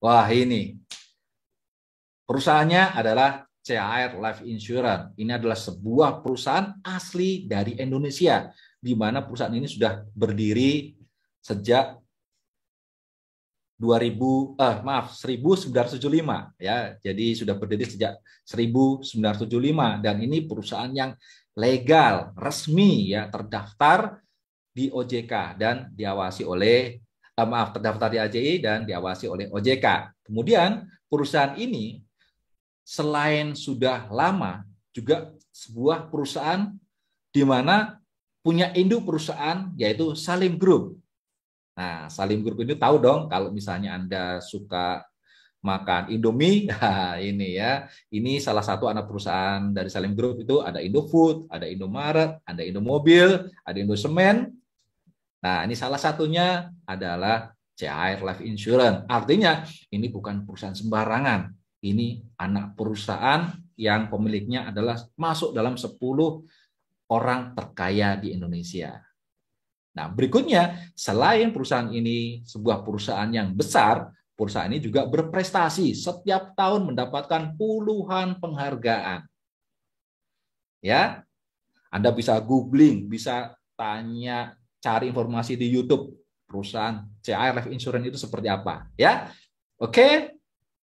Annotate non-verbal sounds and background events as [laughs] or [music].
Wah ini perusahaannya adalah CHR Life Insurance. Ini adalah sebuah perusahaan asli dari Indonesia, di mana perusahaan ini sudah berdiri sejak 2000 eh maaf 1975 ya. Jadi sudah berdiri sejak 1975 dan ini perusahaan yang legal, resmi ya, terdaftar di OJK dan diawasi oleh eh, maaf terdaftar di AJI dan diawasi oleh OJK. Kemudian perusahaan ini selain sudah lama juga sebuah perusahaan di mana punya induk perusahaan yaitu Salim Group. Nah, Salim Group ini tahu dong kalau misalnya Anda suka makan Indomie, [laughs] nah, ini ya. Ini salah satu anak perusahaan dari Salim Group itu ada Indofood, ada Indomaret, ada Indomobil, ada Indosemen, Nah, ini salah satunya adalah CAIR Life Insurance. Artinya ini bukan perusahaan sembarangan. Ini anak perusahaan yang pemiliknya adalah masuk dalam 10 orang terkaya di Indonesia. Nah, berikutnya, selain perusahaan ini sebuah perusahaan yang besar, perusahaan ini juga berprestasi setiap tahun mendapatkan puluhan penghargaan. Ya. Anda bisa googling, bisa tanya cari informasi di YouTube perusahaan CI Insurance itu seperti apa ya. Oke,